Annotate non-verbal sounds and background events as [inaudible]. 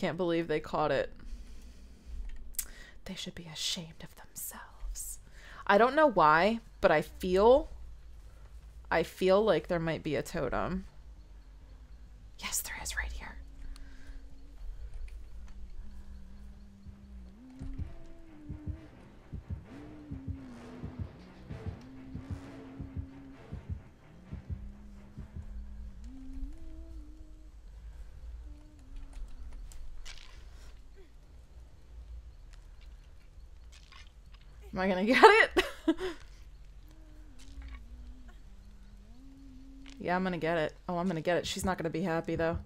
Can't believe they caught it. They should be ashamed of themselves. I don't know why, but I feel I feel like there might be a totem. Yes, there is right here. Am I gonna [laughs] get it? yeah, I'm gonna get it. Oh, I'm gonna get it. She's not gonna be happy, though.